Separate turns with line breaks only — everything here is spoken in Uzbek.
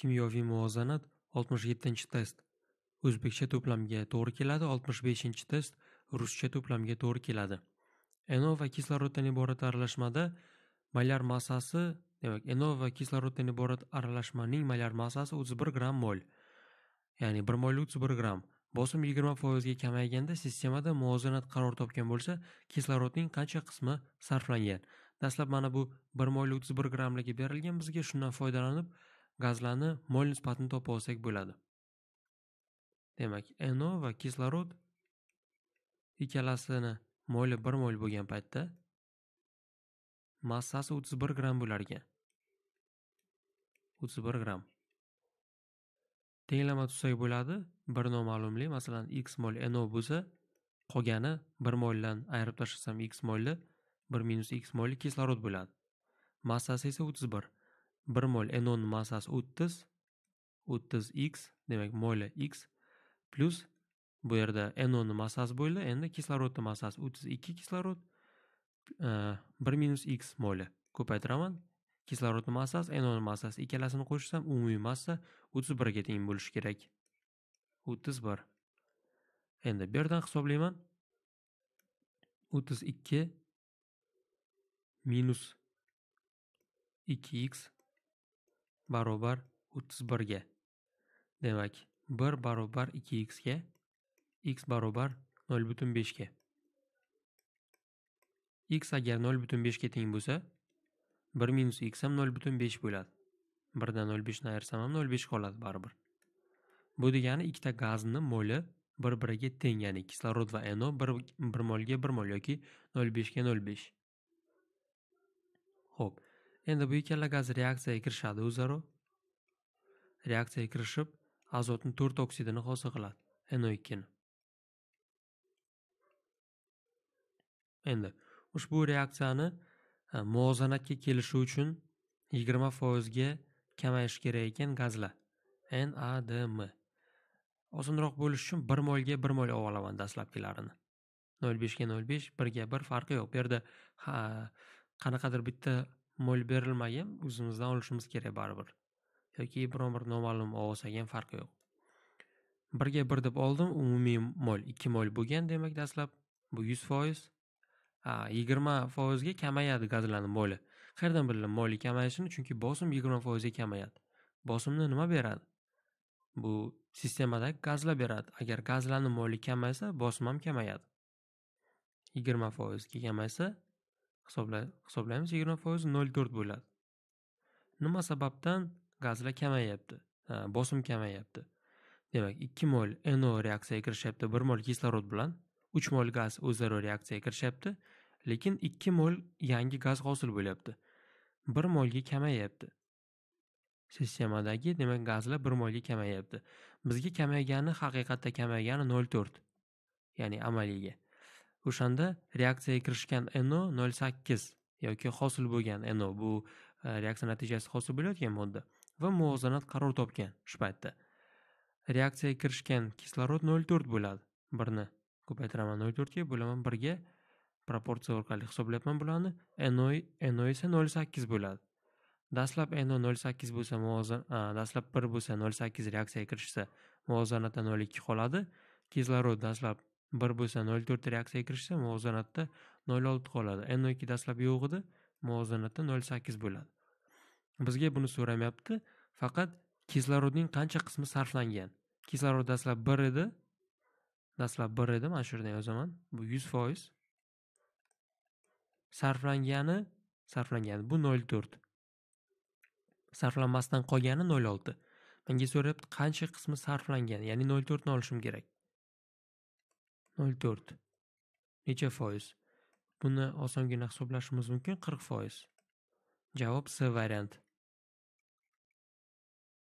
Kimyoviy muvozanat 67-test. O'zbekcha to'plamga to'g'ri keladi, 65-test ruscha to'plamga to'g'ri keladi. NO va kisloroddan iborat aralashmada malyar massasi, demak, NO va kisloroddan iborat aralashmaning malyar massasi 31 gramm mol. Ya'ni bir gramm. Bosim 20% ga kamayganda sistemada muvozanat qaror topgan bo'lsa, kislorodning qancha qismi sarflangan? Dastlab mana bu bir grammligi berilgan bizga shundan foydalanib gazlarni mol nisbatini topib olsak bo'ladi demak no va kislorod ikkalasini moli bir mol bo'lgan paytda massasi 31 gramm bo'lar ekan 31 gramm tenglama tutsak bo'ladi bir noma'lumlik masalan x mol no bo'lsa qolgani bir moldan ayirib tashlasam x molli bir minus x molli kislorod bo'ladi massasi esa 31 bir mol enon o'n massasi o'ttiz o'ttiz x demak moli x plyus bu yerda enonni massasi bo'ldi endi kislorodni massasi o'ttiz ikki kislorod e, bir minus x moli ko'paytiraman kislorodni massasi enonni massasi ikkalasini qo'shsam umumiy massa o'ttiz birga teng bo'lishi kerak o'ttiz bir endi bu yerdan hisoblayman o'ttiz ikki minus ikki x barobar 31 ga. Demak, 1 barobar 2x ga x barobar 0.5 ga. x agar 0.5 ga teng bo'lsa, 1 minus x ham 0.5 bo'ladi. 1 dan 0.5 ni ayirsam ham 0.5 qoladi baribir. Bu degani ikkita gazning moli bir-biriga teng, ya'ni kislorod va NO 1 molga 1 mol yoki 0.5 ga 0.5. Xo'p. Endi bu ikkala gaz reaksiyaga kirishadi o'zaro. Reaksiyaga kirishib, azotning 4 oksidini hosil qiladi, NO2 ni. Endi ushbu reaksiyani e, muvozanatga kelishi uchun 20 foizga kamayish kerak ekan gazlar. NADM. osonroq bo'lishi uchun bir molga bir mol olib olaman dastlabkilarini nol beshga nol besh birga bir farqi yo'q bu yerda qanaqadir bitta mo'l berilmagan o'zimizdan olishimiz kerak baribir yoki biron bir noma'lum olsak ham farqi yo'q birga bir deb oldim umumiy mo'l ikki mo'l bo'lgan demak dastlab bu yuz foiz yigirma foizga kamayadi gazlarni mo'li qayerdan bilaman mo'li kamayishini chunki bosim yigirma foizga kamayadi bosimni nima beradi bu sistemadagi gazlar beradi agar gazlarni mo'li kamaysa bosim ham kamayadi yigirma foizga kamaysa hisoblaymiz yigirma foiz nol to'rt bo'ladi nima sababdan gazlar kamayyapti bosim kamayyapti demak ikki mol no reaksiyaga kirishyapti bir mol kislorod bilan uch mol gaz o'zaro reaksiyaga kirishyapti lekin ikki mol yangi gaz hosil bo'lyapti bir molga kamayyapti sistemadagi demak gazlar bir molga kamayyapti bizga kamaygani haqiqatda kamaygani nol to'rt ya'ni amaliyga o'shanda reaksiyaga kirishgan no nol sakkiz yoki hosil bo'lgan no bu e, reaksiya natijasi hosil bo'layotgan modda va muvozanat qaror topgan shu paytda reaksiyaga kirishgan kislorod nol to'rt bo'ladi birni ko'paytiraman nol to'rtga bo'laman birga proporsiya orqali hisoblayapman bularni no no esa nol sakkiz bo'ladi dastlab no nol sakkiz bo'lsa muvozan e, dastlab bir bo'lsa nol sakkiz reaksiyaga kirishsa muvozanatda nol ikki qoladi kislorod dastlab bir bo'lsa nol to'rt reaksiyaga kirishsa muvozanatda nol olti qoladi n ikki dastlab yo'q edi muvozanatda nol sakkiz bo'ladi bizga buni so'ramayapti faqat kislorodning qancha qismi sarflangan kislorod dastlab bir edi dastlab bir edi mana shu yerdan yozaman bu yuz foiz sarflangani sarflangani bu nol to'rt sarflanmasdan qolgani nol olti menga so'rayapti qancha qismi sarflangan ya'ni nol to'rtni olishim kerak nol to'rt necha foiz buni osongina hisoblashimiz mumkin qirq foiz javob s variant